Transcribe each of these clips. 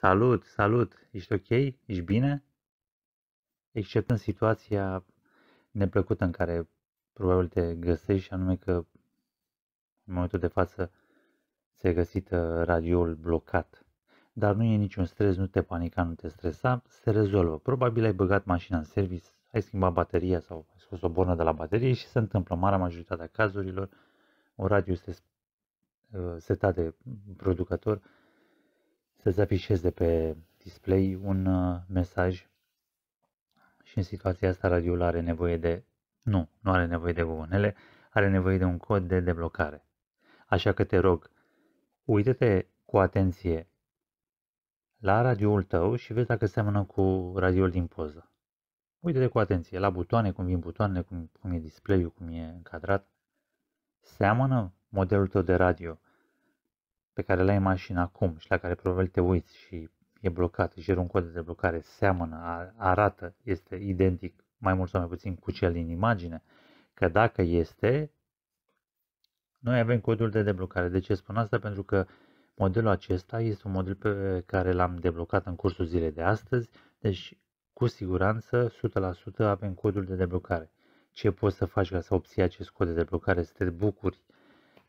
Salut, salut! Ești ok? Ești bine? în situația neplăcută în care probabil te găsești, anume că în momentul de față ți-ai găsit radioul blocat. Dar nu e niciun stres, nu te panica, nu te stresa, se rezolvă. Probabil ai băgat mașina în service, ai schimbat bateria sau ai scos o bornă de la baterie și se întâmplă în marea majoritatea cazurilor. Un radio este uh, setat de producător să-ți afișeze pe display un uh, mesaj și în situația asta radioul are nevoie de, nu, nu are nevoie de buvonele, are nevoie de un cod de deblocare. Așa că te rog, uite te cu atenție la radioul tău și vezi dacă seamănă cu radioul din poză. Uite-te cu atenție la butoane, cum vin butoanele, cum, cum e display-ul, cum e încadrat. Seamănă modelul tău de radio pe care le ai în mașină acum și la care probabil te uiți și e blocat și un cod de blocare, seamănă, arată, este identic mai mult sau mai puțin cu cel din imagine, că dacă este, noi avem codul de deblocare. De ce spun asta? Pentru că modelul acesta este un model pe care l-am deblocat în cursul zilei de astăzi, deci cu siguranță 100% avem codul de deblocare. Ce poți să faci ca să obții acest cod de deblocare? Să te bucuri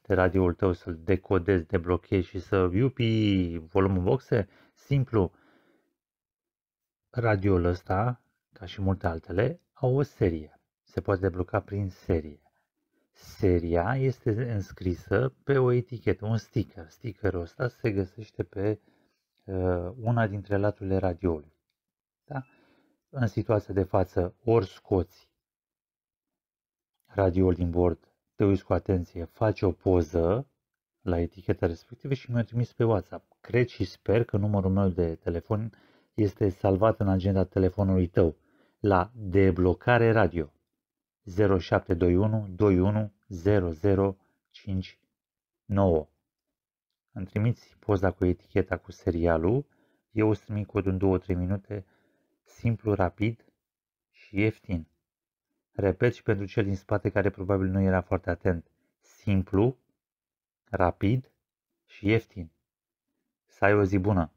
de radioul tău, să-l decodezi, deblochezi și să, iupi, volumul boxe, simplu. Radioul ăsta, ca și multe altele, au o serie. Se poate debloca prin serie. Seria este înscrisă pe o etichetă, un sticker. Stickerul ăsta se găsește pe uh, una dintre laturile radioului. Da? În situația de față, ori scoți radioul din bord te uiți cu atenție, faci o poză la eticheta respectivă și mi-o trimis pe WhatsApp. Cred și sper că numărul meu de telefon este salvat în agenda telefonului tău la deblocare radio 0721 21 0059. Îmi trimiți poza cu eticheta cu serialul, eu să trimit codul în 2-3 minute, simplu, rapid și ieftin. Repet și pentru cel din spate care probabil nu era foarte atent. Simplu, rapid și ieftin. Să ai o zi bună!